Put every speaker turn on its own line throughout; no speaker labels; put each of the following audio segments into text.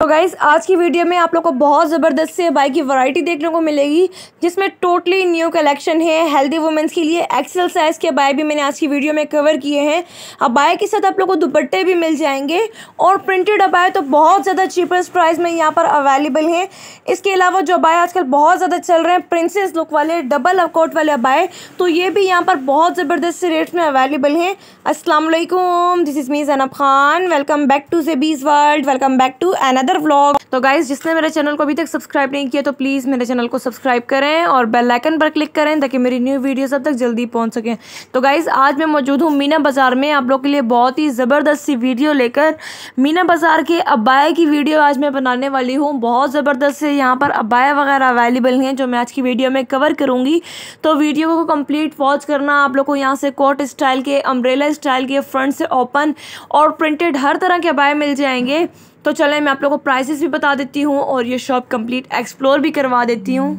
तो गाइज आज की वीडियो में आप लोग को बहुत ज़बरदस्त से बाइक की वैरायटी देखने को मिलेगी जिसमें टोटली न्यू कलेक्शन है हेल्दी वुमेंस के लिए एक्सेल साइज़ के बाइक भी मैंने आज की वीडियो में कवर किए हैं अब बाइक के साथ आप लोग को दुपट्टे भी मिल जाएंगे और प्रिंटेड अबाए तो बहुत ज़्यादा चीपेस्ट प्राइस में यहाँ पर अवेलेबल हैं इसके अलावा जो अबाए आजकल बहुत ज़्यादा चल रहे हैं प्रिंसेस लुक वाले डबल अकोट वाले अबाए तो ये भी यहाँ पर बहुत ज़बरदस्त रेट्स में अवेलेबल हैं असलम this is me Zainab Khan welcome back to जेबीज़ वर्ल्ड वेलकम बैक टू एना अनदर व्लॉग तो गाइज जिसने मेरे चैनल को अभी तक सब्सक्राइब नहीं किया तो प्लीज़ मेरे चैनल को सब्सक्राइब करें और बेल आइकन पर क्लिक करें ताकि मेरी न्यू वीडियो अब तक जल्दी पहुंच सकें तो गाइज़ आज मैं मौजूद हूँ मीना बाज़ार में आप लोग के लिए बहुत ही ज़बरदस्त सी वीडियो लेकर मीना बाज़ार के अबाया की वीडियो आज मैं बनाने वाली हूँ बहुत ज़बरदस्त से यहाँ पर अबाया वगैरह अवेलेबल हैं जो मैं आज की वीडियो में कवर करूँगी तो वीडियो को कम्प्लीट वॉच करना आप लोग को यहाँ से कोट स्टाइल के अम्ब्रेला स्टाइल के फ्रंट से ओपन और प्रिंटेड हर तरह के अबाया मिल जाएंगे तो चलें मैं आप लोगों को प्राइसेस भी बता देती हूँ और ये शॉप कंप्लीट एक्सप्लोर भी करवा देती हूँ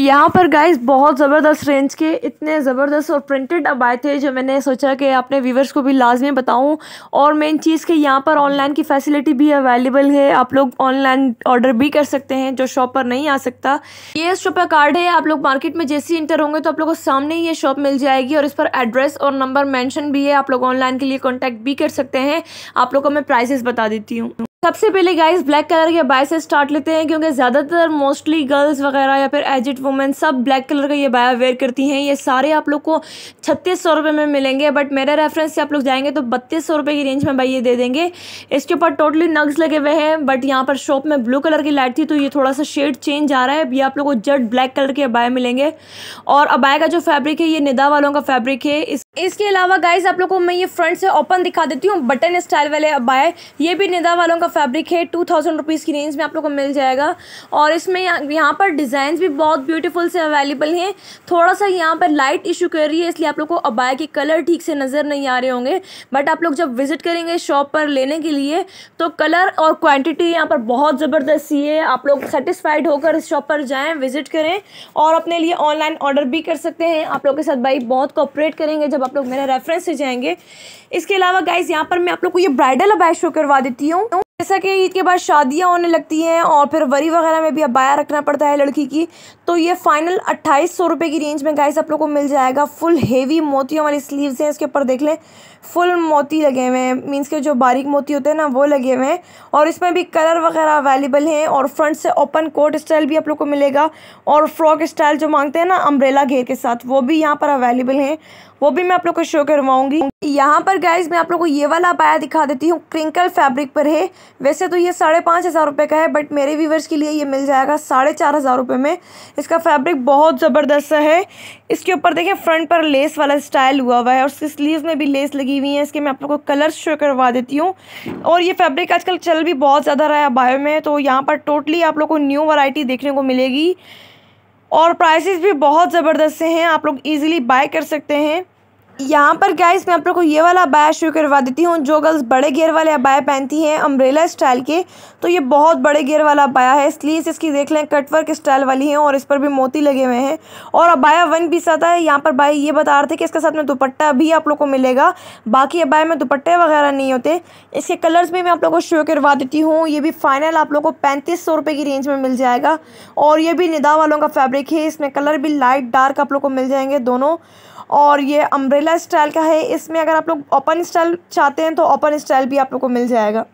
यहाँ पर गाइस बहुत ज़बरदस्त रेंज के इतने ज़बरदस्त और प्रिंटेड अब आए थे जो मैंने सोचा कि अपने व्यूवर्स को भी लाजमी बताऊँ और मेन चीज़ कि यहाँ पर ऑनलाइन की फ़ैसिलिटी भी अवेलेबल है आप लोग ऑनलाइन ऑर्डर भी कर सकते हैं जो शॉप पर नहीं आ सकता ये शॉप का कार्ड है आप लोग मार्केट में जैसे ही इंटर होंगे तो आप लोग को सामने ही ये शॉप मिल जाएगी और इस पर एड्रेस और नंबर मैंशन भी है आप लोग ऑनलाइन के लिए कॉन्टैक्ट भी कर सकते हैं आप लोग को मैं प्राइसेस बता देती हूँ सबसे पहले गाइस ब्लैक कलर के बाय से स्टार्ट लेते हैं क्योंकि ज़्यादातर मोस्टली गर्ल्स वगैरह या फिर एजिड वुमेन सब ब्लैक कलर का ये बाया वेयर करती हैं ये सारे आप लोग को छत्तीस सौ रुपये में मिलेंगे बट मेरे रेफरेंस से आप लोग जाएंगे तो बत्तीस सौ रुपये की रेंज में भाई ये दे देंगे इसके ऊपर टोटली नग्स लगे हुए हैं बट यहाँ पर शॉप में ब्लू कलर की लाइट थी तो ये थोड़ा सा शेड चेंज आ रहा है ये आप लोग को जट ब्लैक कलर के अबाय मिलेंगे और अबाय का जो फैब्रिक है ये निदा वालों का फैब्रिक है इस इसके अलावा गाइज आप लोग को मैं ये फ्रंट से ओपन दिखा देती हूँ बटन स्टाइल वाले अबाय ये भी निदा वालों का फैब्रिक है टू थाउजेंड रुपीज़ की रेंज में आप लोग को मिल जाएगा और इसमें यहाँ पर डिज़ाइन भी बहुत ब्यूटीफुल से अवेलेबल हैं थोड़ा सा यहाँ पर लाइट इशू कर रही है इसलिए आप लोग को अबाय के कलर ठीक से नज़र नहीं आ रहे होंगे बट आप लोग जब विज़िट करेंगे शॉप पर लेने के लिए तो कलर और क्वान्टिटी यहाँ पर बहुत ज़बरदस्त ही है आप लोग सेटिस्फाइड होकर इस शॉप पर जाएँ विज़िट करें और अपने लिए ऑनलाइन ऑर्डर भी कर सकते हैं आप लोग के साथ भाई बहुत कॉपरेट करेंगे जब आप लोग मेरे रेफरेंस से जाएंगे इसके अलावा गाइज यहाँ पर मैं आप लोग को ये ब्राइडल अबाइ शो करवा देती हूँ जैसा कि ईद के बाद शादियां होने लगती हैं और फिर वरी वगैरह में भी अब बाया रखना पड़ता है लड़की की तो ये फाइनल अट्ठाईस सौ रुपये की रेंज में गाइस आप लोग को मिल जाएगा फुल हेवी मोतियों वाली स्लीव्स हैं इसके ऊपर देख लें फुल मोती लगे हुए हैं मीन्स के जो बारीक मोती होते हैं ना वो लगे हुए हैं और इसमें भी कलर वगैरह अवेलेबल हैं और फ्रंट से ओपन कोट स्टाइल भी आप लोग को मिलेगा और फ्रॉक स्टाइल जो मांगते हैं ना अम्ब्रेला घेर के साथ वो भी यहाँ पर अवेलेबल हैं वो भी मैं आप लोग को शो करवाऊँगी यहाँ पर गाइज मैं आप लोग को ये वाला पाया दिखा देती हूँ क्रिंकल फैब्रिक पर है वैसे तो ये साढ़े पाँच हज़ार रुपये का है बट मेरे व्यूवर्स के लिए ये मिल जाएगा साढ़े चार हज़ार रुपये में इसका फैब्रिक बहुत ज़बरदस्त है इसके ऊपर देखिए फ्रंट पर लेस वाला स्टाइल हुआ हुआ है और इसकी स्लीव में भी लेस लगी हुई है इसके मैं आप लोग को कलर शो करवा देती हूँ और ये फैब्रिक आजकल चल भी बहुत ज़्यादा रहा है बायो में तो यहाँ पर टोटली आप लोग को न्यू वराइटी देखने को मिलेगी और प्राइसेस भी बहुत ज़बरदस्त हैं आप लोग इजीली बाय कर सकते हैं यहाँ पर गाइस मैं आप लोग को ये वाला अबाया शुरू करवा देती हूँ जो गर्ल्स बड़े घेर वाले अबाया पहनती हैं अम्ब्रेला स्टाइल के तो ये बहुत बड़े गेयर वाला अबाया है इसलिए इसकी देख लें कटवर्क स्टाइल वाली है और इस पर भी मोती लगे हुए हैं और अबाया वन पीस आता है यहाँ पर भाई ये बता रहे थे कि इसके साथ में दुपट्टा भी आप लोग को मिलेगा बाकी अबाया में दुपट्टे वगैरह नहीं होते इसके कलर्स भी मैं आप लोग को शो करवा देती हूँ ये भी फाइनल आप लोग को पैंतीस सौ रुपये की रेंज में मिल जाएगा और ये भी निदा वालों का फैब्रिक है इसमें कलर भी लाइट डार्क आप लोग को मिल जाएंगे दोनों और ये अम्ब्रेला स्टाइल का है इसमें अगर आप लोग ओपन स्टाइल चाहते हैं तो ओपन स्टाइल भी आप लोग को मिल जाएगा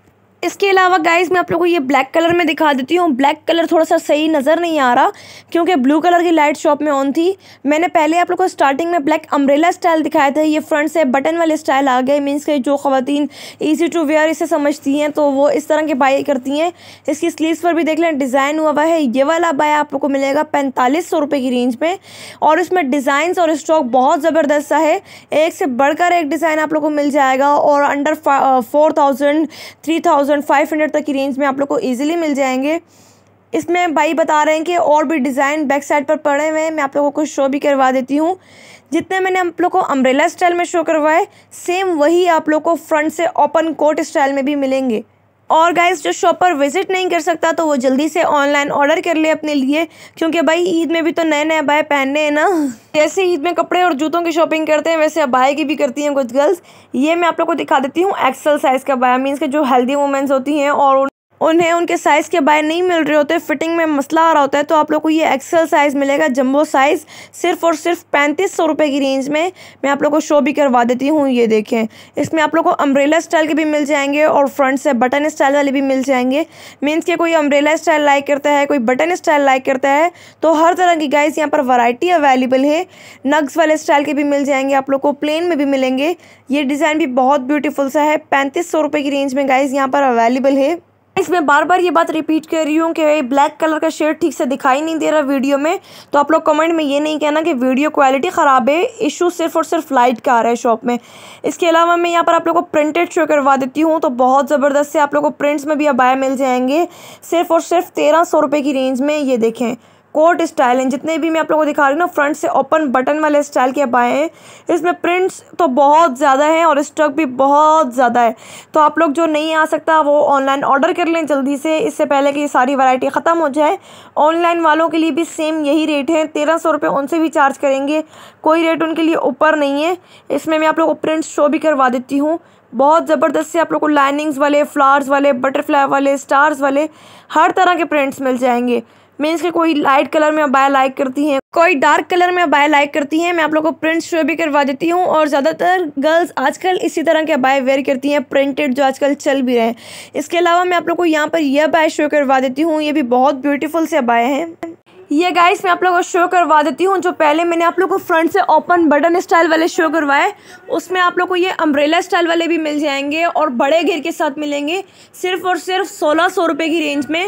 इसके अलावा गाइज मैं आप लोगों को ये ब्लैक कलर में दिखा देती हूँ ब्लैक कलर थोड़ा सा सही नज़र नहीं आ रहा क्योंकि ब्लू कलर की लाइट शॉप में ऑन थी मैंने पहले आप लोग को स्टार्टिंग में ब्लैक अम्ब्रेला स्टाइल दिखाया था ये फ्रंट से बटन वाले स्टाइल आ गए मीन्स के जो खातन ईजी टू वेयर इसे समझती हैं तो वो इस तरह के बाई करती हैं इसकी स्लीवस पर भी देख लें डिज़ाइन हुआ हुआ है ये वाला बाय आप लोग को मिलेगा पैंतालीस सौ की रेंज में और इसमें डिज़ाइन और स्टॉक बहुत ज़बरदस्त सा है एक से बढ़कर एक डिज़ाइन आप लोग को मिल जाएगा और under four thousand three thousand thousand five hundred तक की रेंज में आप लोग को ईजिली मिल जाएंगे इसमें भाई बता रहे हैं कि और भी डिज़ाइन बैक साइड पर पड़े हुए हैं मैं आप लोगों को शो भी करवा देती हूँ जितने मैंने आप लोग को अम्ब्रेला स्टाइल में शो करवाए सेम वही आप लोग को फ्रंट से ओपन कोट स्टाइल में भी मिलेंगे और गाइस जो शॉप पर विजिट नहीं कर सकता तो वो जल्दी से ऑनलाइन ऑर्डर कर ले अपने लिए क्योंकि भाई ईद में भी तो नए नए अबाए पहनने हैं ना जैसे ईद में कपड़े और जूतों की शॉपिंग करते हैं वैसे अबाए की भी करती हैं कुछ गर्ल्स ये मैं आप लोग को दिखा देती हूँ एक्सल साइज़ का बाया मीन्स के जो हेल्दी वुमेंस होती हैं और उन्हें उनके साइज़ के बाय नहीं मिल रहे होते फिटिंग में मसला आ रहा होता है तो आप लोग को ये एक्सेल साइज़ मिलेगा जम्बो साइज़ सिर्फ और सिर्फ पैंतीस सौ रुपये की रेंज में मैं आप लोग को शो भी करवा देती हूँ ये देखें इसमें आप लोग को अम्ब्रेला स्टाइल के भी मिल जाएंगे और फ्रंट से बटन स्टाइल वाले भी मिल जाएंगे मीन्स के कोई अम्ब्रेला स्टाइल लाइक करता है कोई बटन स्टाइल लाइक करता है तो हर तरह की गाइज यहाँ पर वराइटी अवेलेबल है नग्स वाले स्टाइल के भी मिल जाएंगे आप लोग को प्लेन में भी मिलेंगे ये डिज़ाइन भी बहुत ब्यूटीफुल सा है पैंतीस सौ रुपये की रेंज में गाइज यहाँ पर अवेलेबल है इसमें बार बार ये बात रिपीट कर रही हूँ कि ब्लैक कलर का शेड ठीक से दिखाई नहीं दे रहा वीडियो में तो आप लोग कमेंट में ये नहीं कहना कि वीडियो क्वालिटी ख़राब है इशू सिर्फ और सिर्फ लाइट का आ रहा है शॉप में इसके अलावा मैं यहाँ पर आप लोगों को प्रिंटेड शो करवा देती हूँ तो बहुत ज़बरदस्त से आप लोग को प्रिंट्स में भी अबाया मिल जाएंगे सिर्फ और सिर्फ तेरह सौ रुपये की रेंज में ये देखें कोट स्टाइल हैं जितने भी मैं आप लोगों को दिखा रही हूँ ना फ्रंट से ओपन बटन वाले स्टाइल के आप आए हैं इसमें प्रिंट्स तो बहुत ज़्यादा हैं और स्टॉक भी बहुत ज़्यादा है तो आप लोग जो नहीं आ सकता वो ऑनलाइन ऑर्डर कर लें जल्दी से इससे पहले कि सारी वैरायटी ख़त्म हो जाए ऑनलाइन वालों के लिए भी सेम यही रेट है तेरह सौ रुपये उनसे भी चार्ज करेंगे कोई रेट उनके लिए ऊपर नहीं है इसमें मैं आप लोग को प्रिंट्स शो भी करवा देती हूँ बहुत ज़बरदस्त से आप लोग को लाइनिंग्स वाले फ्लावर्स वाले बटरफ्लाई वाले स्टार्स वाले हर तरह के प्रिंट्स मिल जाएंगे मीन्स के कोई लाइट कलर में बाय लाइक करती हैं कोई डार्क कलर में बाय लाइक करती हैं मैं आप लोगों को प्रिंट शो भी करवा देती हूँ और ज़्यादातर गर्ल्स आजकल इसी तरह के बाय वेयर करती हैं प्रिंटेड जो आजकल चल भी रहे हैं इसके अलावा मैं आप लोग को यहाँ पर यह बाय शो करवा देती हूँ ये भी बहुत ब्यूटीफुल से बाय हैं ये गाइस मैं आप लोगों को शो करवा देती हूँ जो पहले मैंने आप लोगों को फ्रंट से ओपन बटन स्टाइल वाले शो करवाए उसमें आप लोग को ये अम्ब्रेला स्टाइल वाले भी मिल जाएंगे और बड़े घेर के साथ मिलेंगे सिर्फ और सिर्फ सोलह सौ रुपये की रेंज में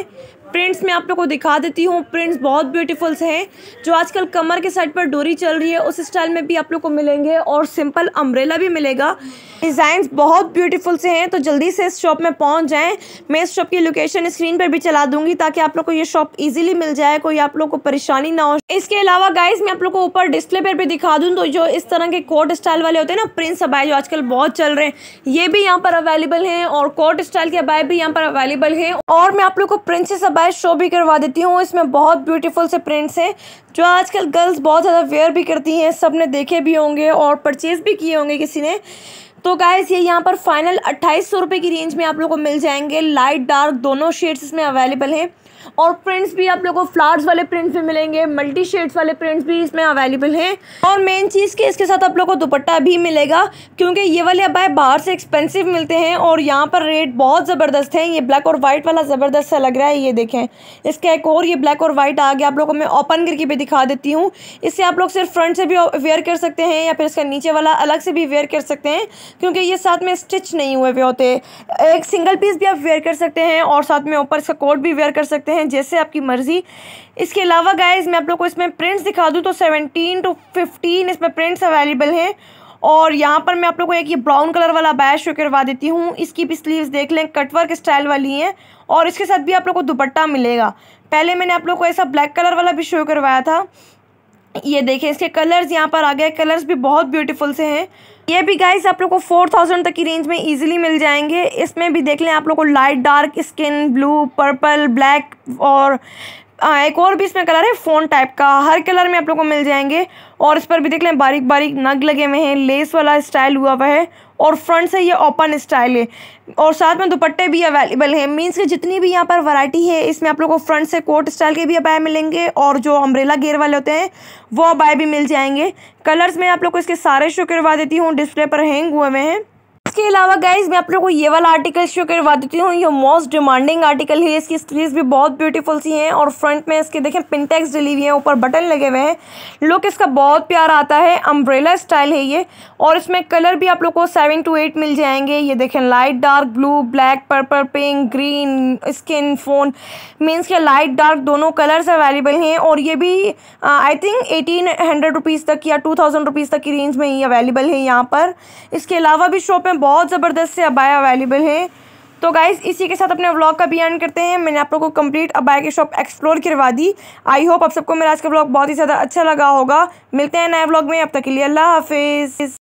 प्रिंट्स में आप लोग को दिखा देती हूँ प्रिंट्स बहुत ब्यूटीफुल्स हैं जो आजकल कमर के साइड पर डोरी चल रही है उस स्टाइल में भी आप लोग को मिलेंगे और सिंपल अम्ब्रेला भी मिलेगा डिज़ाइंस बहुत ब्यूटीफुल से हैं तो जल्दी से इस शॉप में पहुँच जाएँ मैं इस शॉप की लोकेशन स्क्रीन पर भी चला दूँगी ताकि आप लोग को ये शॉप ईजिली मिल जाए कोई आप लोग को परेशानी ना हो इसके अलावा गाइज मैं आप लोग को ऊपर डिस्प्ले पर भी दिखा दूँ तो जो इस तरह के कोट स्टाइल वाले होते हैं ना प्रिंट्स अबाए जो आजकल बहुत चल रहे हैं ये भी यहाँ पर अवेलेबल हैं और कोट स्टाइल के अबाए भी यहाँ पर अवेलेबल हैं और मैं आप लोग को प्रिंसेस बाय शो भी करवा देती हूँ इसमें बहुत ब्यूटीफुल से प्रिंट्स हैं जो आजकल गर्ल्स बहुत ज़्यादा वेयर भी करती हैं सब ने देखे भी होंगे और परचेज़ भी किए होंगे किसी ने तो गाइज ये यहाँ पर फाइनल अट्ठाईस सौ की रेंज में आप लोग को मिल जाएंगे लाइट डार्क दोनों शेड्स इसमें अवेलेबल हैं और प्रिंट्स भी आप लोगों को फ्लावर्स वाले प्रिंट्स भी मिलेंगे मल्टी शेड्स वाले प्रिंट्स भी इसमें अवेलेबल हैं और मेन चीज़ के इसके साथ आप लोग को दुपट्टा भी मिलेगा क्योंकि ये वाले अबाए बाहर से एक्सपेंसिव मिलते हैं और यहाँ पर रेट बहुत ज़बरदस्त है ये ब्लैक और वाइट वाला ज़बरदस्त सा लग रहा है ये देखें इसका एक और ये ब्लैक और वाइट आ गया आप लोग को मैं ओपन करके भी दिखा देती हूँ इससे आप लोग सिर्फ फ्रंट से भी वेयर कर सकते हैं या फिर इसका नीचे वाला अलग से भी वेयर कर सकते हैं क्योंकि ये साथ में स्टिच नहीं हुए हुए होते एक सिंगल पीस भी आप वेयर कर सकते हैं और साथ में ऊपर इसका कोट भी वेयर कर सकते हैं हैं जैसे आपकी मर्ज़ी इसके अलावा गाइज मैं आप लोग को इसमें प्रिंट्स दिखा दूँ तो सेवनटीन टू फिफ्टीन इसमें प्रिंट्स अवेलेबल हैं और यहाँ पर मैं आप लोग को एक ये ब्राउन कलर वाला बैच शो करवा देती हूँ इसकी भी स्लीव्स देख लें कटवर्क स्टाइल वाली हैं और इसके साथ भी आप लोग को दुपट्टा मिलेगा पहले मैंने आप लोग को ऐसा ब्लैक कलर वाला भी शो करवाया था ये देखें इसके कलर्स यहाँ पर आ गए कलर्स भी बहुत ब्यूटीफुल से हैं ये भी गाइस आप लोग को फोर थाउजेंड तक की रेंज में इजीली मिल जाएंगे इसमें भी देख लें आप लोग को light dark skin blue purple black और एक और भी इसमें कलर है फ़ोन टाइप का हर कलर में आप लोग को मिल जाएंगे और इस पर भी देख लें बारीक बारीक नग लगे हुए हैं लेस वाला स्टाइल हुआ हुआ है और फ्रंट से ये ओपन स्टाइल है और साथ में दुपट्टे भी अवेलेबल हैं मीन्स कि जितनी भी यहाँ पर वैरायटी है इसमें आप लोगों को फ्रंट से कोट स्टाइल के भी अबाय मिलेंगे और जो अम्ब्रेला गेयर वाले होते हैं वो अबाय भी मिल जाएंगे कलर्स में आप लोग को इसके सारे शो करवा देती हूँ डिस्प्ले पर हैंग हुए हुए हैं इसके अलावा गाइज मैं आप लोगों को ये वाला आर्टिकल शो करवा देती हूँ ये मोस्ट डिमांडिंग आर्टिकल है इसकी स्लीव भी बहुत ब्यूटीफुल सी हैं और फ्रंट में इसके देखें पिनटेक्स डली हुई है ऊपर बटन लगे हुए हैं लुक इसका बहुत प्यार आता है अम्ब्रेला स्टाइल है ये और इसमें कलर भी आप लोग को सेवन टू एट मिल जाएंगे ये देखें light dark blue black purple pink green skin फोन मीन्स के लाइट डार्क दोनों कलर्स अवेलेबल हैं और ये भी I think eighteen hundred rupees तक या टू थाउजेंड रुपीज़ तक की रेंज में ही अवेलेबल है यहाँ पर इसके अलावा भी शॉप में में बहुत ज़बरदस्त से अबाया अवेलेबल है तो गाइज़ इसी के साथ अपने व्लॉग का भी एंड करते हैं मैंने आप लोगों को कंप्लीट अबाया की शॉप एक्सप्लोर करवा दी आई होप आप सबको मेरा आज का व्लॉग बहुत ही ज़्यादा अच्छा लगा होगा मिलते हैं नए व्लॉग में अब तक के लिए अल्लाह हाफिज़